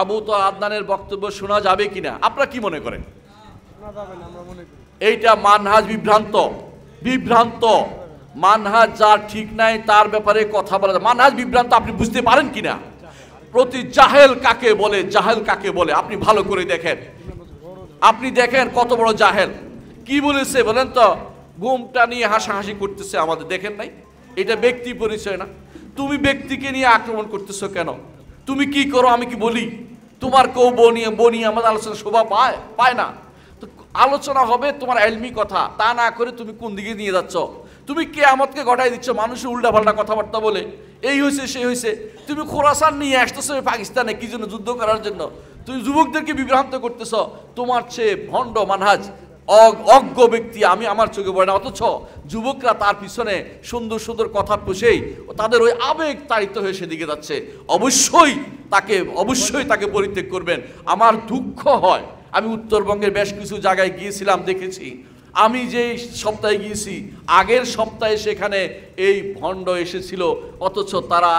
আবু তো আদনানের বক্তব্য শোনা যাবে কিনা আপনারা কি মনে করেন এইটা মানহাজ বিভ্রান্ত বিভ্রান্ত মানহাজ যার ঠিক নাই তার ব্যাপারে কথা বলা মানহাজ বিভ্রান্ত আপনি বুঝতে পারেন কিনা প্রতি জাহেল কাকে বলে জাহেল কাকে বলে আপনি ভালো করে দেখেন আপনি দেখেন কত বড় জাহেল কি বলেছে বলেন তো ঘুমটা নিয়ে হাসাহাসি করতেছে আমাদের দেখেন নাই এটা ব্যক্তি পরিচয় না তুমি ব্যক্তিকে নিয়ে আক্রমণ করতেছো কেন তুমি কি করো আমি কি বলি তোমার কেউ বনি বনি আমাদের আলোচনা শোভা পায় পায় না তো আলোচনা হবে তোমার এলমি কথা তা না করে তুমি কোন দিকে নিয়ে যাচ্ছ তুমি কে কেয়ামতকে ঘটাই দিচ্ছ মানুষের উল্টাপাল্টা কথাবার্তা বলে এই হয়েছে সেই হয়েছে তুমি খোরাসান নিয়ে আসতেছো পাকিস্তানে কি জন্য যুদ্ধ করার জন্য তুমি যুবকদেরকে বিভ্রান্ত করতেছ তোমার চেয়ে ভণ্ড মানহাজ অজ্ঞ ব্যক্তি আমি আমার চোখে পড়ে না অথচ যুবকরা তার পিছনে সুন্দর সুন্দর কথা পুষেই তাদের ওই আবেগ তাড়িত হয়ে সেদিকে যাচ্ছে অবশ্যই তাকে অবশ্যই তাকে পরিত্যাগ করবেন আমার দুঃখ হয় আমি উত্তরবঙ্গের বেশ কিছু জায়গায় গিয়েছিলাম দেখেছি আমি যে সপ্তাহে গিয়েছি আগের সপ্তাহে সেখানে এই ভণ্ড এসেছিল অথচ তারা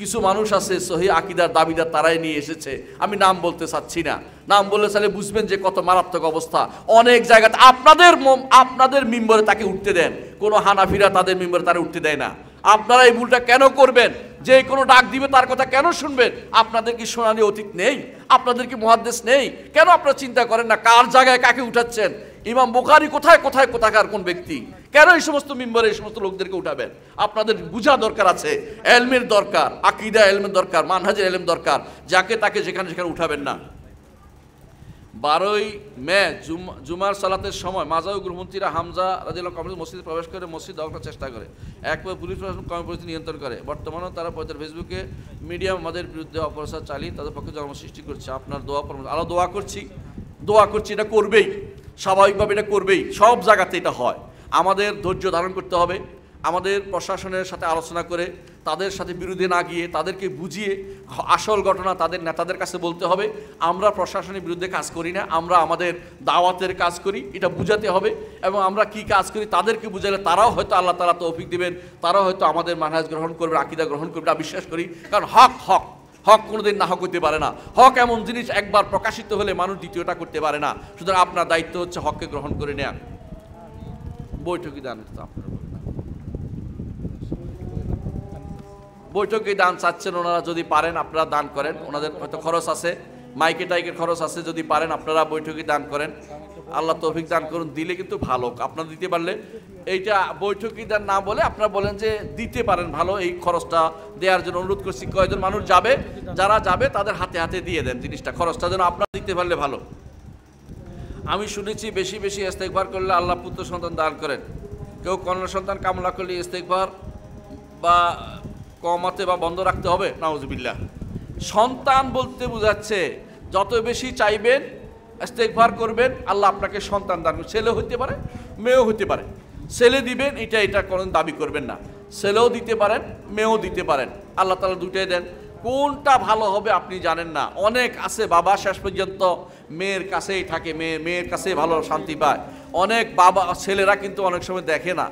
কিছু মানুষ আছে সহি আকিদার দাবিদার তারাই নিয়ে এসেছে আমি নাম বলতে চাচ্ছি না নাম বললে তাহলে বুঝবেন যে কত মারাত্মক অবস্থা অনেক জায়গাতে আপনাদের আপনাদের মেম্বরে তাকে উঠতে দেন কোনো হানাফিরা তাদের মেম্বরে তারা উঠতে দেয় না আপনারা এই ভুলটা কেন করবেন যে কোনো ডাক দিবে তার কথা কেন শুনবেন আপনাদের কি শোনানি অতীত নেই আপনাদের কি মহাদ্দেশ নেই কেন আপনারা চিন্তা করেন না কার জায়গায় কাকে উঠাচ্ছেন ইমাম বোকারি কোথায় কোথায় কোথাকার কোন ব্যক্তি কেন এই সমস্ত মেম্বার এই সমস্ত লোকদেরকে উঠাবেন আপনাদের বোঝা দরকার আছে এলমের দরকার আকিদা এলমের দরকার মানহাজের এলম দরকার যাকে তাকে যেখানে সেখানে উঠাবেন না বারোই মে জুমার সালাতের সময় মাজা গৃহমন্ত্রীরা হামজা রাজিল কমিটি মসজিদে প্রবেশ করে মসজিদ দখলের চেষ্টা করে একবার পুলিশ প্রশাসন কর্ম পরিস্থিতি নিয়ন্ত্রণ করে বর্তমানেও তারা তাদের ফেসবুকে মিডিয়া আমাদের বিরুদ্ধে অপরাচার চালিয়ে তাদের পক্ষে জন্ম সৃষ্টি করছে আপনার দোয়া পরামর্শ আরও দোয়া করছি দোয়া করছি এটা করবেই স্বাভাবিকভাবে এটা করবেই সব জায়গাতে এটা হয় আমাদের ধৈর্য ধারণ করতে হবে আমাদের প্রশাসনের সাথে আলোচনা করে তাদের সাথে বিরুদ্ধে না গিয়ে তাদেরকে বুঝিয়ে আসল ঘটনা তাদের নেতাদের কাছে বলতে হবে আমরা প্রশাসনের বিরুদ্ধে কাজ করি না আমরা আমাদের দাওয়াতের কাজ করি এটা বুঝাতে হবে এবং আমরা কি কাজ করি তাদেরকে বুঝালে তারাও হয়তো আল্লাহ তালা তৌফিক দেবেন তারাও হয়তো আমাদের মানহাজ গ্রহণ করবে আকিদা গ্রহণ করবে এটা বিশ্বাস করি কারণ হক হক হক কোনোদিন না হক হইতে পারে না হক এমন জিনিস একবার প্রকাশিত হলে মানুষ দ্বিতীয়টা করতে পারে না সুতরাং আপনার দায়িত্ব হচ্ছে হককে গ্রহণ করে নেয়া বৈঠকি দান বৈঠকি দান চাচ্ছেন ওনারা যদি পারেন আপনারা দান করেন ওনাদের হয়তো খরচ আছে মাইকে টাইকের খরচ আছে যদি পারেন আপনারা বৈঠকি দান করেন আল্লাহ তৌফিক দান করুন দিলে কিন্তু ভালো আপনারা দিতে পারলে এইটা বৈঠকি দান না বলে আপনারা বলেন যে দিতে পারেন ভালো এই খরচটা দেওয়ার জন্য অনুরোধ করছি কয়েকজন মানুষ যাবে যারা যাবে তাদের হাতে হাতে দিয়ে দেন জিনিসটা খরচটা যেন আপনারা দিতে পারলে ভালো আমি শুনেছি বেশি বেশি ইস্তেকবার করলে আল্লাহ পুত্র সন্তান দান করেন কেউ কন্যা সন্তান কামলা করলে ইস্তেকবার বা কমাতে বা বন্ধ রাখতে হবে নাউজবিল্লা সন্তান বলতে বোঝাচ্ছে যত বেশি চাইবেন ইস্তেকবার করবেন আল্লাহ আপনাকে সন্তান দান ছেলে হতে পারে মেয়েও হতে পারে ছেলে দিবেন এটা এটা কোনো দাবি করবেন না ছেলেও দিতে পারেন মেয়েও দিতে পারেন আল্লাহ তালা দুটাই দেন কোনটা ভালো হবে আপনি জানেন না অনেক আছে বাবা শেষ পর্যন্ত মেয়ের কাছেই থাকে মেয়ে মেয়ের কাছে ভালো শান্তি পায় অনেক বাবা ছেলেরা কিন্তু অনেক সময় দেখে না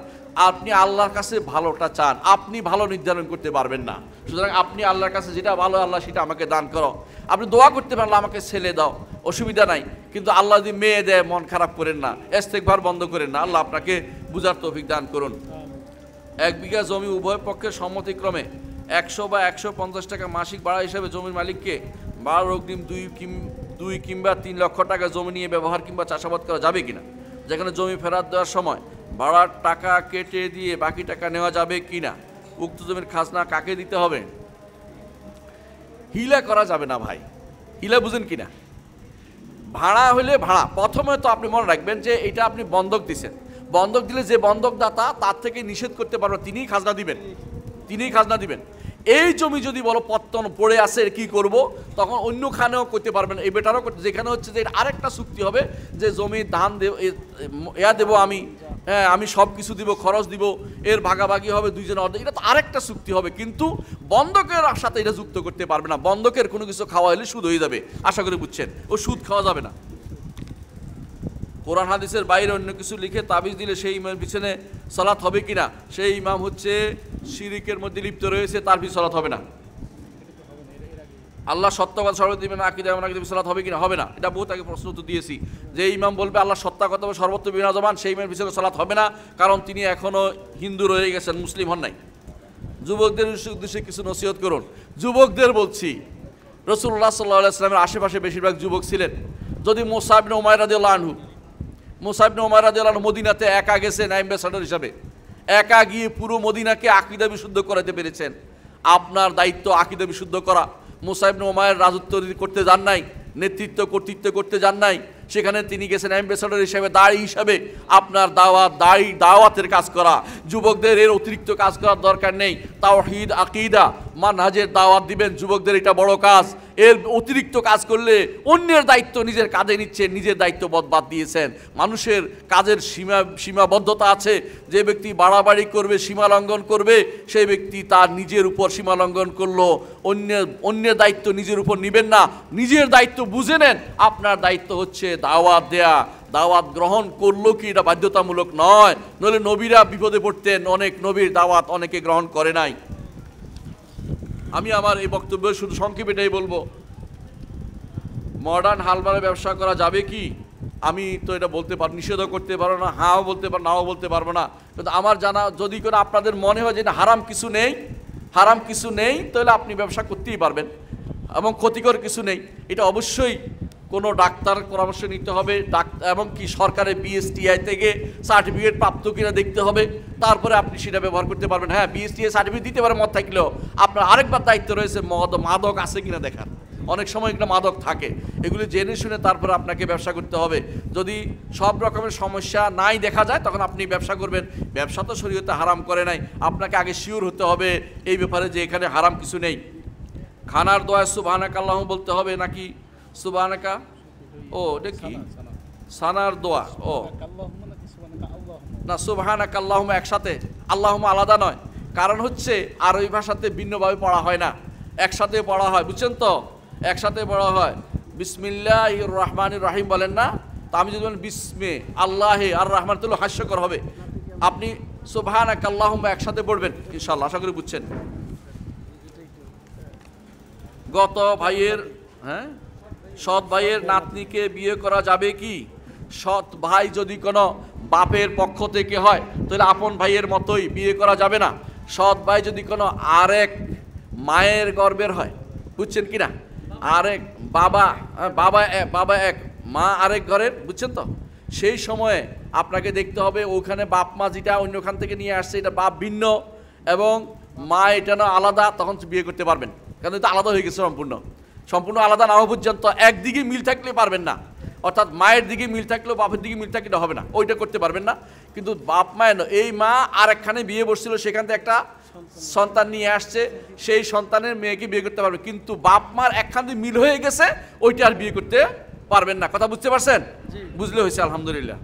আপনি আল্লাহর কাছে ভালোটা চান আপনি ভালো নির্ধারণ করতে পারবেন না সুতরাং আপনি আল্লাহর কাছে যেটা ভালো আল্লাহ সেটা আমাকে দান করো আপনি দোয়া করতে পারলে আমাকে ছেলে দাও অসুবিধা নাই কিন্তু আল্লাহ যদি মেয়ে দেয় মন খারাপ করেন না এস্তেকভার বন্ধ করেন না আল্লাহ আপনাকে বুঝার তৌফিক দান করুন এক বিঘা জমি উভয় পক্ষের সম্মতিক্রমে একশো বা একশো পঞ্চাশ টাকা মাসিক ভাড়া হিসাবে জমির মালিককে বারো অগ্রিম দুই কিম দুই কিংবা তিন লক্ষ টাকা জমি নিয়ে ব্যবহার কিংবা চাষাবাদ করা যাবে কিনা যেখানে জমি ফেরত দেওয়ার সময় ভাড়ার টাকা কেটে দিয়ে বাকি টাকা নেওয়া যাবে কিনা উক্ত জমির খাজনা কাকে দিতে হবে হিলা করা যাবে না ভাই হিলা বুঝেন কিনা ভাড়া হলে ভাড়া প্রথমে তো আপনি মনে রাখবেন যে এটা আপনি বন্ধক দিছেন বন্ধক দিলে যে বন্ধকদাতা তার থেকে নিষেধ করতে পারবেন তিনিই খাজনা দিবেন তিনিই খাজনা দিবেন এই জমি যদি বলো পত্তন পড়ে আসে কি করব। তখন অন্য খানেও করতে পারবেন এই বেটারও যেখানে হচ্ছে যে আরেকটা চুক্তি হবে যে জমি ধান দেব এয়া দেবো আমি হ্যাঁ আমি সব কিছু দিব খরচ দিব এর ভাগাভাগি হবে দুইজন অর্ধেক এটা তো আরেকটা চুক্তি হবে কিন্তু বন্ধকের সাথে এটা যুক্ত করতে পারবে না বন্ধকের কোনো কিছু খাওয়া হলে সুদ হয়ে যাবে আশা করি বুঝছেন ও সুদ খাওয়া যাবে না কোরআন হাদিসের বাইরে অন্য কিছু লিখে তাবিজ দিলে সেই ইমামের পিছনে সলাৎ হবে কি না সেই ইমাম হচ্ছে শিরিকের মধ্যে লিপ্ত রয়েছে তার পিছনে সলাৎ হবে না আল্লাহ সত্যবাদ না আকিদা এমন কিন্তু সলাৎ হবে কি না হবে না এটা বহুত আগে প্রশ্ন তো দিয়েছি যে ইমাম বলবে আল্লাহ সত্তা কথা সর্বত্র বিরাজমান সেই ইমামের পিছনে সলাৎ হবে না কারণ তিনি এখনও হিন্দু রয়ে গেছেন মুসলিম হন নাই যুবকদের উদ্দেশ্যে কিছু নসিহত করুন যুবকদের বলছি রসুল্লাহ সাল্লাহ আসলামের আশেপাশে বেশিরভাগ যুবক ছিলেন যদি মোসাবিন ওমায় আল্লাহ আনহু মোসাইব নোমার জেলার মদিনাতে একা গেছেন অ্যাম্বাসাডার হিসাবে একা গিয়ে পুরো মদিনাকে আকিদা বিশুদ্ধ করাতে পেরেছেন আপনার দায়িত্ব আকিদা বিশুদ্ধ করা মোসাইব নোমায়ের রাজত্ব করতে যান নাই নেতৃত্ব কর্তৃত্ব করতে যান নাই সেখানে তিনি গেছেন অ্যাম্বাসাডার হিসাবে দাড়ি হিসাবে আপনার দাওয়াত দাড়ি দাওয়াতের কাজ করা যুবকদের এর অতিরিক্ত কাজ করার দরকার নেই তাওহিদ আকিদা মা নাজের দাওয়াত দিবেন যুবকদের এটা বড় কাজ এর অতিরিক্ত কাজ করলে অন্যের দায়িত্ব নিজের কাজে নিচ্ছে নিজের দায়িত্ব বদ বাদ দিয়েছেন মানুষের কাজের সীমা সীমাবদ্ধতা আছে যে ব্যক্তি বাড়াবাড়ি করবে সীমা লঙ্ঘন করবে সেই ব্যক্তি তার নিজের উপর সীমা লঙ্ঘন করলো অন্যের অন্যের দায়িত্ব নিজের উপর নেবেন না নিজের দায়িত্ব বুঝে নেন আপনার দায়িত্ব হচ্ছে দাওয়াত দেয়া দাওয়াত গ্রহণ করলো কি এটা বাধ্যতামূলক নয় নইলে নবীরা বিপদে পড়তেন অনেক নবীর দাওয়াত অনেকে গ্রহণ করে নাই আমি আমার এই বক্তব্য শুধু সংক্ষেপে এটাই বলবো মডার্ন হালমারে ব্যবসা করা যাবে কি আমি তো এটা বলতে পার নিষেধও করতে পারবো না হাও বলতে পার নাও বলতে পারবো না কিন্তু আমার জানা যদি কোনো আপনাদের মনে হয় যে হারাম কিছু নেই হারাম কিছু নেই তাহলে আপনি ব্যবসা করতেই পারবেন এবং ক্ষতিকর কিছু নেই এটা অবশ্যই কোনো ডাক্তার পরামর্শ নিতে হবে ডাক্তার এবং কি সরকারের বিএসটিআই থেকে সার্টিফিকেট প্রাপ্ত কিনা দেখতে হবে তারপরে আপনি সেটা ব্যবহার করতে পারবেন হ্যাঁ বিএসটিআই সার্টিফিকেট দিতে পারে মত থাকলেও আপনার আরেকবার দায়িত্ব রয়েছে মদ মাদক আছে কিনা দেখার অনেক সময় এগুলো মাদক থাকে এগুলি জেনে শুনে তারপরে আপনাকে ব্যবসা করতে হবে যদি সব রকমের সমস্যা নাই দেখা যায় তখন আপনি ব্যবসা করবেন ব্যবসা তো শরীরতে হারাম করে নাই আপনাকে আগে শিওর হতে হবে এই ব্যাপারে যে এখানে হারাম কিছু নেই খানার দয়াসু ভানাকাল্লাহ বলতে হবে নাকি সুবানাকা ও এটা কি সানার দোয়া ও না সুবাহানাক আল্লাহমা একসাথে আল্লাহমা আলাদা নয় কারণ হচ্ছে আর ওই ভাষাতে ভিন্নভাবে পড়া হয় না একসাথে পড়া হয় বুঝছেন তো একসাথে পড়া হয় বিসমিল্লাহ রহমান রাহিম বলেন না তা আমি যদি বলেন বিসমে আল্লাহে আর রহমান তুল হাস্যকর হবে আপনি সোভানাক আল্লাহমা একসাথে পড়বেন ইনশাল্লাহ আশা করি বুঝছেন গত ভাইয়ের হ্যাঁ সৎ ভাইয়ের নাতনিকে বিয়ে করা যাবে কি সৎ ভাই যদি কোনো বাপের পক্ষ থেকে হয় তাহলে আপন ভাইয়ের মতোই বিয়ে করা যাবে না সৎ ভাই যদি কোনো আরেক মায়ের গর্বের হয় বুঝছেন কি না আরেক বাবা বাবা বাবা এক মা আরেক ঘরের বুঝছেন তো সেই সময়ে আপনাকে দেখতে হবে ওখানে বাপ মা যেটা অন্যখান থেকে নিয়ে আসছে এটা বাপ ভিন্ন এবং মা এটা না আলাদা তখন বিয়ে করতে পারবেন কারণ এটা আলাদা হয়ে গেছে সম্পূর্ণ সম্পূর্ণ আলাদা না হওয়া পর্যন্ত একদিকে মিল থাকলে পারবেন না অর্থাৎ মায়ের দিকে মিল থাকলেও বাপের দিকে মিল থাকলে হবে না ওইটা করতে পারবেন না কিন্তু বাপ মায়ের এই মা আর একখানে বিয়ে বসছিল সেখান থেকে একটা সন্তান নিয়ে আসছে সেই সন্তানের মেয়েকে বিয়ে করতে পারবে কিন্তু বাপ মার একখান দিয়ে মিল হয়ে গেছে ওইটা আর বিয়ে করতে পারবেন না কথা বুঝতে পারছেন বুঝলে হয়েছে আলহামদুলিল্লাহ